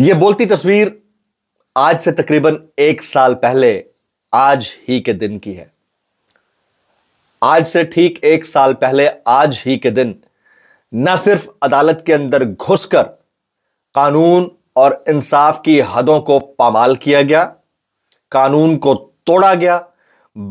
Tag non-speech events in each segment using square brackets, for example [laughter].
ये बोलती तस्वीर आज से तकरीबन एक साल पहले आज ही के दिन की है आज से ठीक एक साल पहले आज ही के दिन न सिर्फ अदालत के अंदर घुसकर कानून और इंसाफ की हदों को पामाल किया गया कानून को तोड़ा गया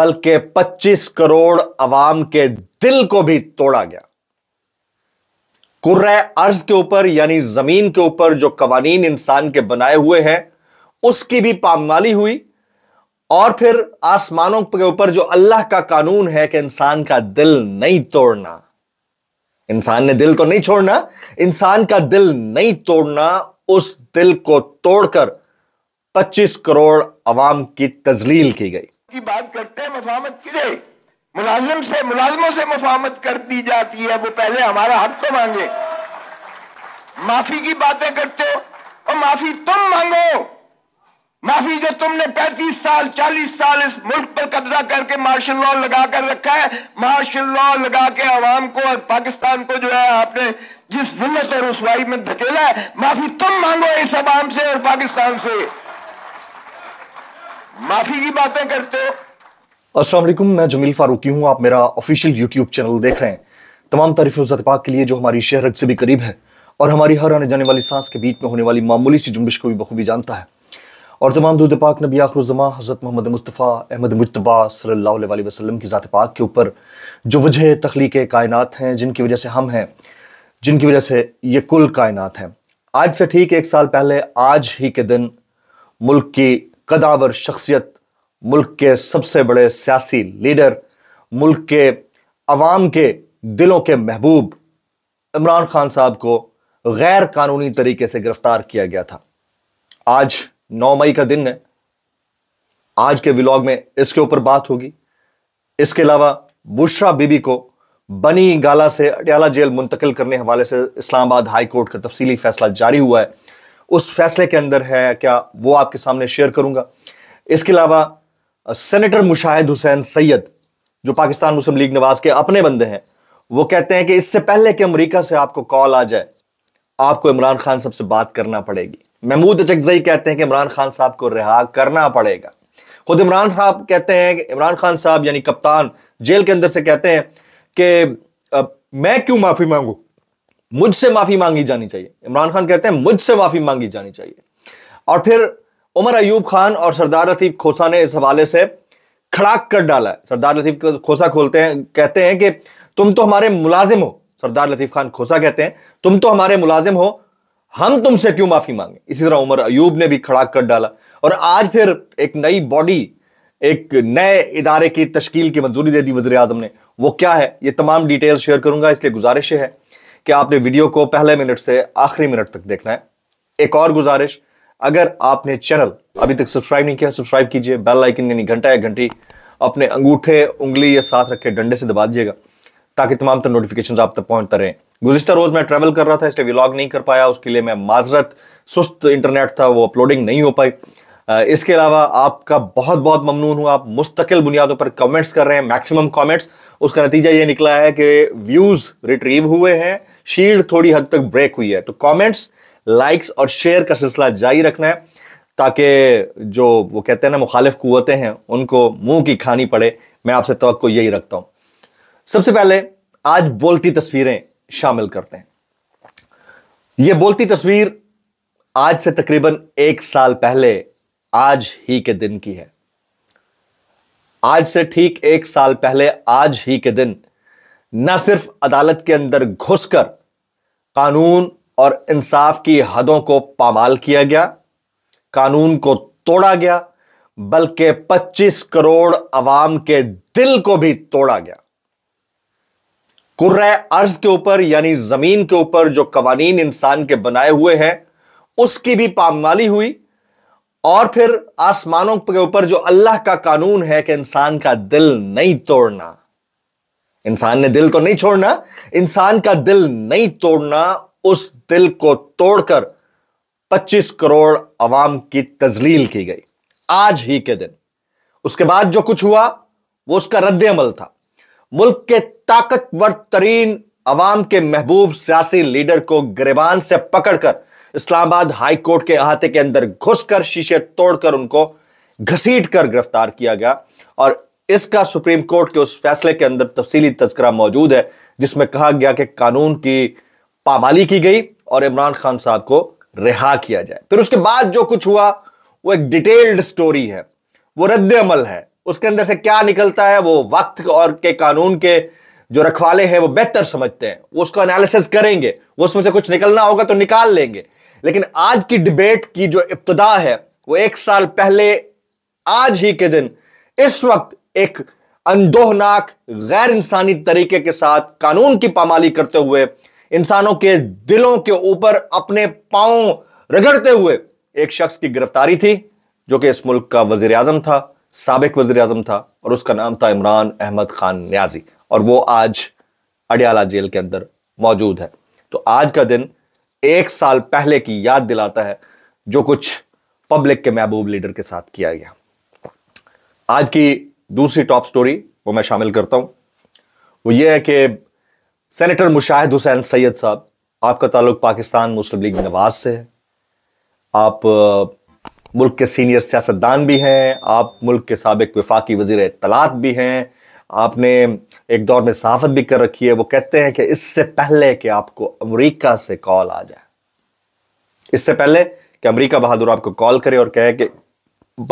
बल्कि 25 करोड़ अवाम के दिल को भी तोड़ा गया कुर्र अर्ज के ऊपर यानी जमीन के ऊपर जो कवानीन इंसान के बनाए हुए हैं उसकी भी पामाली हुई और फिर आसमानों के ऊपर जो अल्लाह का कानून है कि इंसान का दिल नहीं तोड़ना इंसान ने दिल तो नहीं छोड़ना इंसान का दिल नहीं तोड़ना उस दिल को तोड़कर 25 करोड़ अवाम की तजलील की गई की बात करते हैं मफामत की मुलाजिम से मुलाजमों से मुफामत कर दी जाती है वो पहले हमारा हक तो मांगे माफी की बातें करते हो और माफी तुम मांगो माफी जो तुमने 35 साल 40 साल इस मुल्क पर कब्जा करके मार्शल लॉ लगा कर रखा है मार्शल लॉ लगा के अवाम को और पाकिस्तान को जो है आपने जिस जिलत और रसवाई में धकेला है माफी तुम मांगो इस आवाम से और पाकिस्तान से माफी की बातें करते हो असल मैं जमील फारूकी हूँ आप मेरा ऑफिशियल यूट्यूब चैनल देख रहे हैं तमाम तारीफ पाक के लिए जो हमारी शहरत से भी करीब है और हमारी हर आने जाने वाली सांस के बीच में होने वाली मामूली सी जुम्बिश को भी बखूबी जानता है और तमाम दूध पाक नबी आखरुजमा हज़रत मोहम्मद मुस्तफ़ा अहमद मुशतबा सल्ला वसलम की ज़ात पाक के ऊपर जो वजह तख्लीक कायनत हैं जिनकी वजह से हम हैं जिनकी वजह से ये कुल कायनत हैं आज से ठीक एक साल पहले आज ही के दिन मुल्क की कदावर शख्सियत मुल्क के सबसे बड़े सियासी लीडर मुल्क के अवाम के दिलों के महबूब इमरान खान साहब को गैर कानूनी तरीके से गिरफ्तार किया गया था आज 9 मई का दिन है आज के व्लॉग में इसके ऊपर बात होगी इसके अलावा बुशरा बीबी को बनी गाला से अटियाला जेल मुंतकिल करने हवाले से इस्लामाबाद हाई कोर्ट का तफसीली फैसला जारी हुआ है उस फैसले के अंदर है क्या वो आपके सामने शेयर करूंगा इसके अलावा सेनेटर मुशाहिद हुसैन सैयद जो पाकिस्तान मुस्लिम लीग नवाज के अपने बंदे हैं वो कहते हैं कि इससे पहले कि अमेरिका से आपको कॉल आ जाए आपको इमरान खान साहब से बात करना पड़ेगी महमूद अचकजई कहते हैं कि इमरान खान साहब को रिहा करना पड़ेगा खुद इमरान साहब कहते हैं इमरान खान साहब यानी कप्तान जेल के अंदर से कहते हैं कि मैं क्यों माफ़ी मांगू मुझसे माफ़ी मांगी जानी चाहिए इमरान खान कहते हैं मुझसे माफ़ी मांगी जानी चाहिए और फिर उमर अयूब खान और सरदार लतीफ़ खोसा ने इस हवाले से खड़ाक कर डाला है सरदार लतीफ़ खोसा खोलते हैं कहते हैं कि तुम तो हमारे मुलाजिम हो सरदार लतीफ़ खान खोसा कहते हैं तुम तो हमारे मुलाजिम हो हम तुमसे क्यों माफ़ी मांगे इसी तरह उमर अयूब ने भी खड़ाक कर डाला और आज फिर एक नई बॉडी एक नए इदारे की तश्कील की मंजूरी दे दी वजी अजम ने वो क्या है ये तमाम डिटेल शेयर करूंगा इसलिए गुजारिश है कि आपने वीडियो को पहले मिनट से आखिरी मिनट तक देखना है एक और गुजारिश अगर आपने चैनल अभी तक सब्सक्राइब नहीं किया सब्सक्राइब कीजिए बेल आइकन यानी घंटा या घंटी अपने अंगूठे उंगली या साथ रखे डंडे से दबा दीजिएगा ताकि तमाम तरह नोटिफिकेशन आप तक पहुंचता रहे गुजशत रोज मैं ट्रैवल कर रहा था इसलिए व्लॉग नहीं कर पाया उसके लिए मैं माजरत सुस्त इंटरनेट था वो अपलोडिंग नहीं हो पाई इसके अलावा आपका बहुत बहुत ममनून हूँ आप मुस्तकिल बुनियादों पर कमेंट्स कर रहे हैं मैक्सिमम कमेंट्स उसका नतीजा ये निकला है कि व्यूज़ रिट्रीव हुए हैं शील्ड थोड़ी हद तक ब्रेक हुई है तो कमेंट्स लाइक्स और शेयर का सिलसिला जारी रखना है ताकि जो वो कहते हैं ना मुखालिफ कुतें हैं उनको मुंह की खानी पड़े मैं आपसे तो यही रखता हूं सबसे पहले आज बोलती तस्वीरें शामिल करते हैं ये बोलती तस्वीर आज से तकरीबन एक साल पहले आज ही के दिन की है आज से ठीक एक साल पहले आज ही के दिन न सिर्फ अदालत के अंदर घुसकर कानून और इंसाफ की हदों को पामाल किया गया कानून को तोड़ा गया बल्कि 25 करोड़ अवाम के दिल को भी तोड़ा गया कुर्रे अर्ज के ऊपर यानी जमीन के ऊपर जो कवानीन इंसान के बनाए हुए हैं उसकी भी पामाली हुई और फिर आसमानों के ऊपर जो अल्लाह का कानून है कि इंसान का दिल नहीं तोड़ना इंसान ने दिल तो नहीं छोड़ना इंसान का दिल नहीं तोड़ना उस दिल को तोड़कर 25 करोड़ अवाम की तजलील की गई आज ही के दिन उसके बाद जो कुछ हुआ वो उसका रद्द अमल था मुल्क के ताकतवर तरीन अवाम के महबूब सियासी लीडर को गिरबान से पकड़कर इस्लामाबाद हाई कोर्ट के अहाते के अंदर घुसकर शीशे तोड़कर उनको घसीट कर गिरफ्तार किया गया और इसका सुप्रीम कोर्ट के उस फैसले के अंदर तफसीली तस्करा मौजूद है जिसमें कहा गया कि कानून की पामाली की गई और इमरान खान साहब को रिहा किया जाए फिर उसके बाद जो कुछ हुआ वो एक डिटेल्ड स्टोरी है वो रद्द अमल है उसके अंदर से क्या निकलता है वो वक्त और के कानून के जो रखवाले हैं वो बेहतर समझते हैं वो उसको एनालिसिस करेंगे वो उसमें से कुछ निकलना होगा तो निकाल लेंगे लेकिन आज की डिबेट की जो इब्तदा है वो एक साल पहले आज ही के दिन इस वक्त एक अनदोहनाक गैर इंसानी तरीके के साथ कानून की पामाली करते हुए इंसानों के दिलों के ऊपर अपने पांव रगड़ते हुए एक शख्स की गिरफ्तारी थी जो कि इस मुल्क का वजीर आजम था सबक वजीर आजम था और उसका नाम था इमरान अहमद खान न्याजी और वो आज अडियाला जेल के अंदर मौजूद है तो आज का दिन एक साल पहले की याद दिलाता है जो कुछ पब्लिक के महबूब लीडर के साथ किया गया आज की दूसरी टॉप स्टोरी वो मैं शामिल करता हूं वो ये है कि सेनेटर मुशाहिद हुसैन सैयद साहब आपका ताल्लुक पाकिस्तान मुस्लिम लीग नवाज से है आप मुल्क के सीनियर सियासतदान भी हैं आप मुल्क के सबक वफाकी वजीर तलात भी हैं आपने एक दौर में सहाफत भी कर रखी है वो कहते हैं कि इससे पहले कि आपको अमरीका से कॉल आ जाए इससे पहले कि अमरीका बहादुर आपको कॉल करे और कहे कि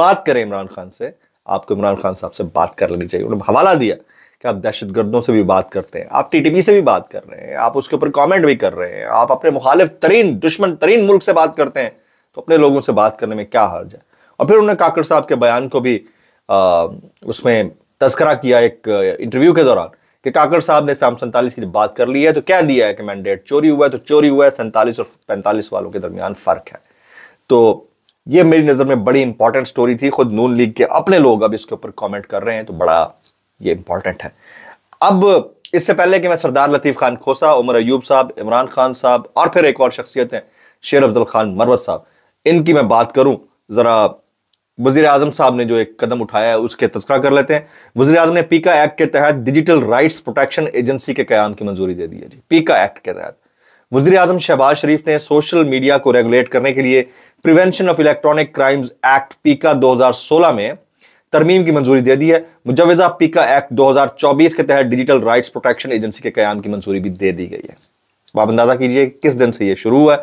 बात करें इमरान खान से आपको इमरान खान साहब से बात कर लेनी चाहिए उन्होंने हवाला दिया कि आप दहशत गर्दों से भी बात करते हैं आप टी से भी बात कर रहे हैं आप उसके ऊपर कॉमेंट भी कर रहे हैं आप अपने मुखालिफ तरीन दुश्मन तरीन मुल्क से बात करते हैं तो अपने लोगों से बात करने में क्या हर्ज है और फिर उन्होंने काकड़ साहब के बयान को भी आ, उसमें तस्करा किया एक इंटरव्यू के दौरान कि काकड़ साहब ने शाम सैंतालीस की बात कर ली है तो कह दिया है कि मैंडेट चोरी हुआ है तो चोरी हुआ है सैंतालीस और पैंतालीस वालों के दरमियान फ़र्क है तो ये मेरी नज़र में बड़ी इंपॉर्टेंट स्टोरी थी खुद नून लीग के अपने लोग अब इसके ऊपर कमेंट कर रहे हैं तो बड़ा ये इंपॉर्टेंट है अब इससे पहले कि मैं सरदार लतीफ़ खान खोसा उमर अयूब साहब इमरान खान साहब और फिर एक और शख्सियत हैं शेर अब्दुल खान मरवत साहब इनकी मैं बात करूं ज़रा वजी अजम साहब ने जो एक कदम उठाया है उसके तस्करा कर लेते हैं वजी अजम ने पीका एक्ट के तहत डिजिटल राइट्स प्रोटेक्शन एजेंसी के क्याम की मंजूरी दे दी है जी पीका एक्ट के तहत वजी अजम शहबाज शरीफ ने सोशल मीडिया को रेगुलेट करने के लिए prevention of electronic crimes act PECA 2016 में तरमीम की मंजूरी दे दी है मुजवजा पीका एक्ट 2024 के तहत डिजिटल राइट्स प्रोटेक्शन एजेंसी के क्याम की मंजूरी भी दे दी गई है आप अंदाजा कीजिए किस दिन से यह शुरू हुआ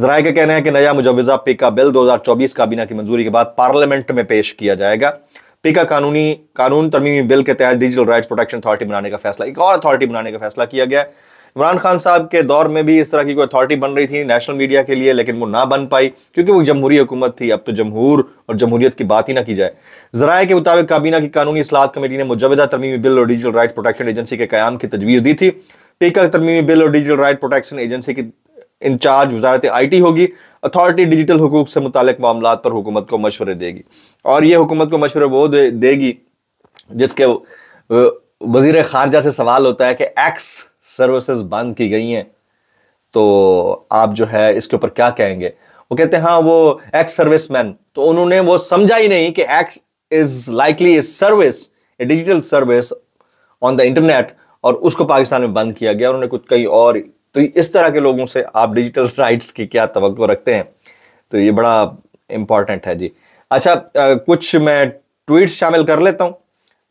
जरा का कहना है कि नया मुजवजा पीका बिल 2024 काबीना की मंजूरी के बाद पार्लियामेंट में पेश किया जाएगा पीका कानूनी कानून तरमीमी बिल के तहत डिजिटल राइट प्रोटेक्शन अथॉरिटी बनाने का फैसला एक और अथॉरिटी बनाने का फैसला किया गया इमरान खान साहब के दौर में भी इस तरह की कोई अथॉरिटी बन रही थी नेशनल मीडिया के लिए लेकिन वो ना बन पाई क्योंकि वो जमहूरी हुकूमत थी अब तो जमहूर और जमहूरियत की बात ही ना की जाए जराए के मुताबिक काबीना की कानूनी असलाहत कमेटी ने मुजवदा तरमीमी बिल और डिजिटल राइट प्रोटेक्शन एजेंसी के क्याम की तजवीज़ दी थी पीका तरमीमी बिल और डिजिटल राइट प्रोटेक्शन एजेंसी की इंचार्ज वजारत आई टी होगी अथॉरिटी डिजिटल हकूक से मुतक मामला पर हुकूमत को मशवरे देगी और ये हुकूमत को मशवरे वो दे, देगी जिसके वजीर खारजा से सवाल होता है कि एक्स सर्विसेज बंद की गई हैं तो आप जो है इसके ऊपर क्या कहेंगे वो कहते हैं हाँ वो एक्स सर्विस मैन तो उन्होंने वो समझा ही नहीं कि X is likely a service a digital service on the internet और उसको पाकिस्तान में बंद किया गया उन्होंने कुछ कई और तो इस तरह के लोगों से आप डिजिटल राइट्स [laughs] की क्या तो रखते हैं तो ये बड़ा इम्पॉर्टेंट है जी अच्छा कुछ मैं ट्वीट्स शामिल कर लेता हूँ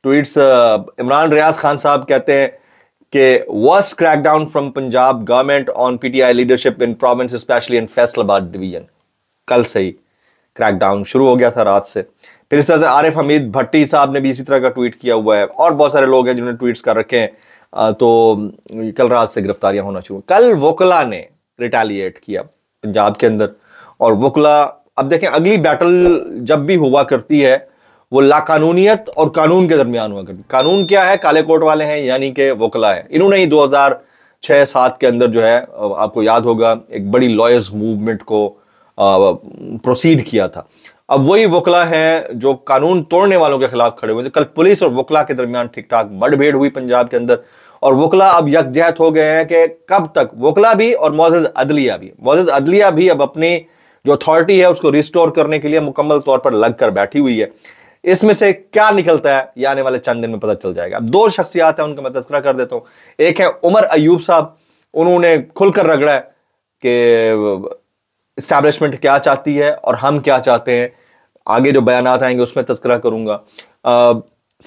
ट्वीट्स इमरान रियाज खान साहब कहते हैं के worst crackdown from Punjab government on PTI leadership in province specially in Faisalabad division कल से ही क्रैकडाउन शुरू हो गया था रात से फिर इस तरह से आरिफ हमीद भट्टी साहब ने भी इसी तरह का ट्वीट किया हुआ है और बहुत सारे लोग हैं जिन्होंने ट्वीट्स कर रखे हैं तो कल रात से गिरफ्तारियां होना शुरू कल वोकला ने रिटेलिएट किया पंजाब के अंदर और वोकला अब देखें अगली बैटल जब भी हुआ करती है वो लाकानूनीत और कानून के दरमियान हुआ करती कानून क्या है काले कोट वाले हैं यानी कि वकला है इन्होंने ही दो छह सात के अंदर जो है आपको याद होगा एक बड़ी लॉयर्स मूवमेंट को प्रोसीड किया था अब वही वकला हैं जो कानून तोड़ने वालों के खिलाफ खड़े हुए थे कल पुलिस और वकला के दरमियान ठीक ठाक मठभेड़ हुई पंजाब के अंदर और वकला अब यकजहत हो गए हैं कि कब तक वकला भी और मोजद अदलिया भी मोजद अदलिया भी अब अपनी जो अथॉरिटी है उसको रिस्टोर करने के लिए मुकम्मल तौर पर लग कर बैठी हुई है इसमें से क्या निकलता है ये आने वाले चंद दिन में पता चल जाएगा दो शख्सियात हैं उनका मैं तस्करा कर देता हूँ एक है उमर अयूब साहब उन्होंने खुलकर रगड़ा है कि इस्टेब्लिशमेंट क्या चाहती है और हम क्या चाहते हैं आगे जो बयान आएंगे उसमें तस्करा करूँगा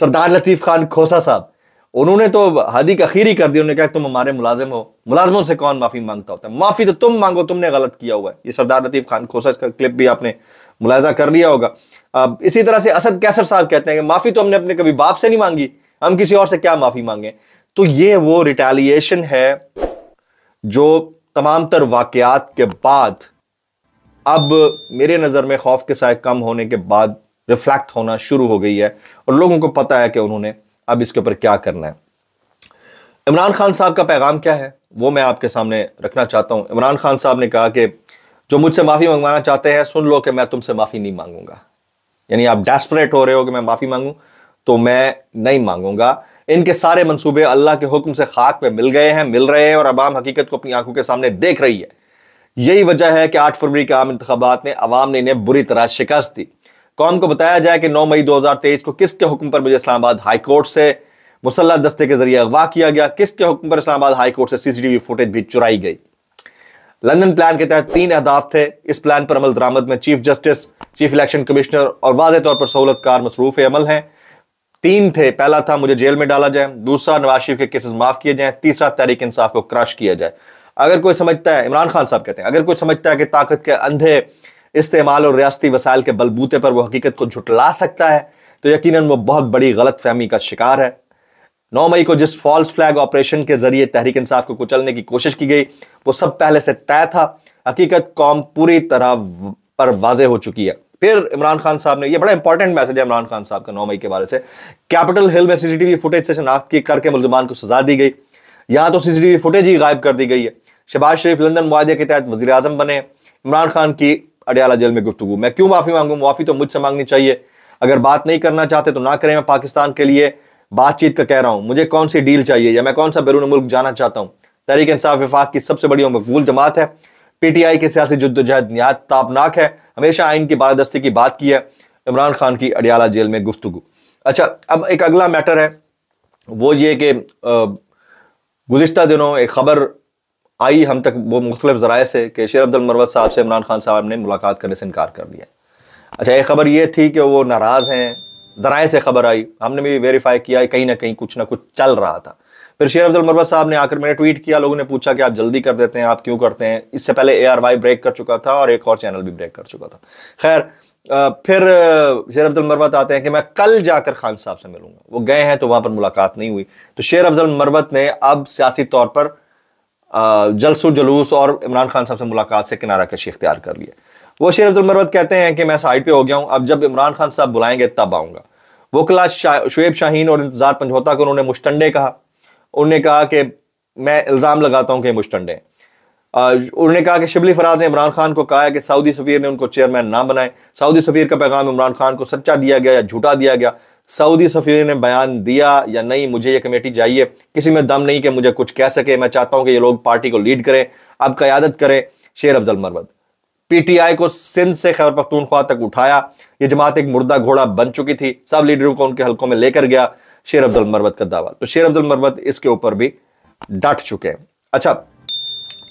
सरदार लतीफ़ खान खोसा साहब उन्होंने तो हदी का खीरी कर दी उन्होंने कहा तुम हमारे मुलाजिम हो मुलाजमों से कौन माफ़ी मांगता होता है माफ़ी तो तुम मांगो तुमने गलत किया हुआ है ये सरदार लतीफ़ खान खोसा इसका क्लिप भी आपने मुलायजा कर लिया होगा अब इसी तरह से असद कैसर साहब कहते हैं कि माफ़ी तो हमने अपने कभी बाप से नहीं मांगी हम किसी और से क्या माफ़ी मांगे तो ये वो रिटेलिएशन है जो तमाम तर वाकत के बाद अब मेरे नज़र में खौफ के साय कम होने के बाद रिफ्लेक्ट होना शुरू हो गई है और लोगों को पता है कि उन्होंने अब इसके ऊपर क्या करना है इमरान खान साहब का पैगाम क्या है वो मैं आपके सामने रखना चाहता हूँ इमरान खान साहब ने कहा कि जो मुझसे माफ़ी मंगवाना चाहते हैं सुन लो कि मैं तुमसे माफ़ी नहीं मांगूंगा यानी आप डेस्परेट हो रहे हो कि मैं माफ़ी मांगूँ तो मैं नहीं मांगूंगा इनके सारे मंसूबे अल्लाह के हुक्म से खाक में मिल गए हैं मिल रहे हैं और अवाम हकीकत को अपनी आंखों के सामने देख रही है यही वजह है कि आठ फरवरी के आम इंतबात ने अवाम ने इन्हें बुरी तरह शिकस्त दी कौम को बताया जाए कि नौ मई दो हज़ार तेईस को किसके हुक्म पर मुझे इस्लामाबाद हाई कोर्ट से मुसल्ला दस्ते के जरिए अगवा किया गया किसके हुक्म पर इस्लामाबाद हाई कोर्ट से सीसीटीवी फुटेज भी चुराई गई लंदन प्लान के तहत तीन अहदाफ थे इस प्लान पर अमल दरामद में chief justice chief election commissioner और वाज तौर पर सहूलतकार मसरूफ़ अमल हैं तीन थे पहला था मुझे जेल में डाला जाए दूसरा नवाज शरीफ के केसेस माफ किए जाएं तीसरा तहरीक इंसाफ को क्रश किया जाए अगर कोई समझता है इमरान खान साहब कहते हैं अगर कोई समझता है कि ताकत के अंधे इस्तेमाल और रियाती वसाइल के बलबूते पर वो हकीकत को झुटला सकता है तो यकीन वो बहुत बड़ी गलत फहमी का शिकार है नौ मई को जिस फॉल्स फ्लैग ऑपरेशन के जरिए तहरीक इंसाफ को कुचलने की कोशिश की गई वो सब पहले से तय था हकीकत कौम पूरी तरह पर वाजे हो चुकी है फिर इमरान खान साहब ने ये बड़ा इंपॉर्टेंट मैसेज है इमरान खान साहब का नौ मई के बारे से कैपिटल हिल में सीसीटीवी फुटेज से शनाख्त की करके मुलजमान को सजा दी गई यहाँ तो सीसीटीवी फुटेज ही गायब कर दी गई है शहबाज शरीफ लंदन मुआदे के तहत वजी अजम बने इमरान खान की अडियाला जेल में गुफ्तु मैं क्यों माफ़ी मांगू माफ़ी तो मुझसे मांगनी चाहिए अगर बात नहीं करना चाहते तो ना करें मैं पाकिस्तान के लिए बातचीत का कह रहा हूँ मुझे कौन सी डील चाहिए या मैं कौन सा बैरून मुल्क जाना चाहता हूँ तहरीक इंसाफ विफाक की सबसे बड़ी मकबूल जमात है पीटीआई की सियासी जद्दोजहद नहायत तापनाक है हमेशा आइन की बारदस्ती की बात की है इमरान खान की अडियाला जेल में गुफ्तु अच्छा अब एक अगला मैटर है वो ये कि गुज्त दिनों एक खबर आई हम तक वो मुख्तलिफ ज़राए से कि शेर अब्दुल मरवत साहब से इमरान खान साहब ने मुलाकात करने से इनकार कर दिया अच्छा एक खबर ये थी कि वो नाराज़ हैं ज़राए से खबर आई हमने भी वेरीफाई किया कहीं ना कहीं कुछ ना कुछ चल रहा था फिर शेर अब्दुल मरबत साहब ने आकर मैंने ट्वीट किया लोगों ने पूछा कि आप जल्दी कर देते हैं आप क्यों करते हैं इससे पहले ए आर वाई ब्रेक कर चुका था और एक और चैनल भी ब्रेक कर चुका था खैर फिर शेर अब्दुल मरवत आते हैं कि मैं कल जाकर खान साहब से मिलूंगा वो गए हैं तो वहां पर मुलाकात नहीं हुई तो शेर अब्दुल मरवत ने अब सियासी तौर पर जलसो जलूस और इमरान खान साहब से मुलाकात से किनारा कशी इख्तियार कर लिया वो शेर अब्दुल मरवत कहते हैं कि मैं साइड पे हो गया हूँ अब जब इमरान खान साहब बुलाएंगे तब आऊँगा वो कला शा, शुएब शाहीन और इंतजार पंझौता को उन्होंने मुस्टंडे कहा उन्होंने कहा कि मैं इल्ज़ाम लगाता हूँ कि मुस्टंडे हैं उन्होंने कहा कि शिबली फराज ने इमरान खान को कहा है कि सऊदी सफ़ीर ने उनको चेयरमैन ना बनाए सऊदी सफ़ीर का पैगाम इमरान खान को सच्चा दिया गया या झूठा दिया गया सऊदी सफ़ीर ने बयान दिया या नहीं मुझे ये कमेटी चाहिए किसी में दम नहीं कि मुझे कुछ कह सके मैं चाहता हूँ कि ये लोग पार्टी को लीड करें अब क्यादत करें शेर अफजल मरवत आई को सिंध से खैर पख्तूनख्वा तक उठाया ये जमात एक मुर्दा घोड़ा बन चुकी थी सब लीडरों को उनके हल्कों में लेकर गया शेर अब्दुल मरवत का दावा तो शेर अब्दुल मरवत इसके ऊपर भी डट चुके हैं अच्छा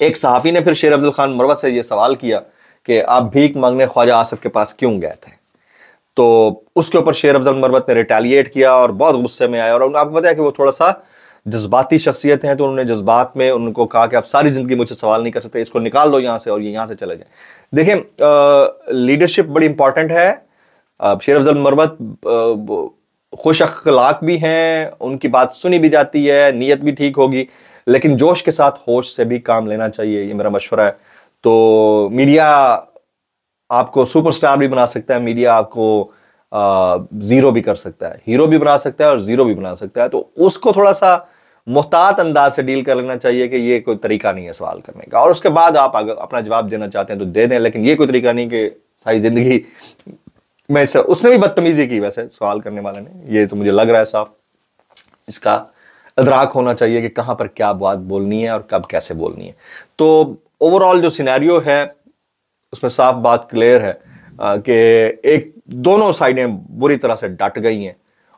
एक सहाफ़ी ने फिर शेर अब्दुल खान मरवत से ये सवाल किया कि आप भीख मांगने ख्वाजा आसिफ के पास क्यों गए थे तो उसके ऊपर शेर अफजल मरवत ने रिटेलिएट किया और बहुत गुस्से में आया और उन्होंने आपको बताया कि वो थोड़ा सा जज्बाती शख्सियत हैं तो उन्होंने जज्बात में उनको कहा कि आप सारी ज़िंदगी मुझसे सवाल नहीं कर सकते इसको निकाल दो यहाँ से और ये यहाँ से चले जाएँ देखें लीडरशिप बड़ी इंपॉर्टेंट है शेर अफजल मरवत खुश अखलाक भी हैं उनकी बात सुनी भी जाती है नीयत भी ठीक होगी लेकिन जोश के साथ होश से भी काम लेना चाहिए ये मेरा मशवरा है तो मीडिया आपको सुपरस्टार भी बना सकता है मीडिया आपको ज़ीरो भी कर सकता है हीरो भी बना सकता है और ज़ीरो भी बना सकता है तो उसको थोड़ा सा मुहतात अंदाज से डील कर लेना चाहिए कि ये कोई तरीका नहीं है सवाल करने का और उसके बाद आप अगर अपना जवाब देना चाहते हैं तो दे दें लेकिन ये कोई तरीका नहीं कि सारी ज़िंदगी मैं सर उसने भी बदतमीजी की वैसे सवाल करने वाले ने ये तो मुझे लग रहा है साफ इसका अदराक होना चाहिए कि कहाँ पर क्या बात बोलनी है और कब कैसे बोलनी है तो ओवरऑल जो सिनेरियो है उसमें साफ बात क्लियर है कि एक दोनों साइडें बुरी तरह से डट गई हैं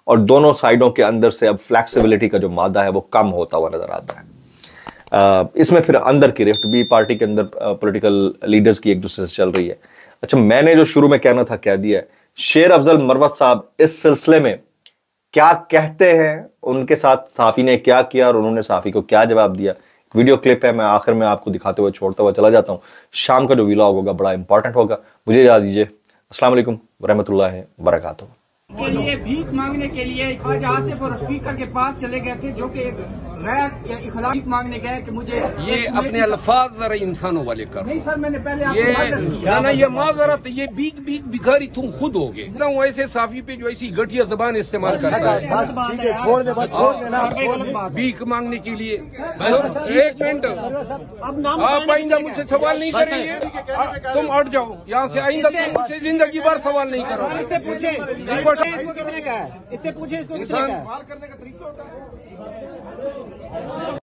और दोनों साइडों के अंदर से अब फ्लैक्सीबिलिटी का जो मादा है वो कम होता हुआ नज़र आता है इसमें फिर अंदर की रिफ्ट भी पार्टी के अंदर पॉलिटिकल लीडर्स की एक दूसरे से चल रही है अच्छा मैंने जो शुरू में कहना था कह दिया है शेर अफजल मरवत साहब इस सिलसिले में क्या कहते हैं उनके साथ साफ़ी ने क्या किया और उन्होंने साफ़ी को क्या जवाब दिया वीडियो क्लिप है मैं आखिर में आपको दिखाते हुए छोड़ता हुआ चला जाता हूँ शाम का जो व्लॉग होगा बड़ा इंपॉर्टेंट होगा मुझे याद दीजिए असल वरहमत वरहमल वरकू के लिए भीख मांगने के लिए आज आसिफ और स्पीकर के पास चले गए थे जो कि एक गैर इखला मांगने गए कि मुझे ये अपने अल्फाज जरा इंसानों वाले कर नहीं सर मैंने पहले ये ना ये माजरत ये बीक बीक भिखारी तुम खुद हो गए ना ऐसे साफी पे जो ऐसी घटिया जबान इस्तेमाल कर रहा है छोड़ दे बस छोड़ देना भीख मांगने के लिए एक मिनट आप आइंदा मुझसे सवाल नहीं करेंगे तुम हट जाओ यहाँ से आइंदा मुझसे जिंदगी भर सवाल नहीं करो पूछे इसको कितने का है इससे पूछे इसको कितने का है करने का तरीका होता है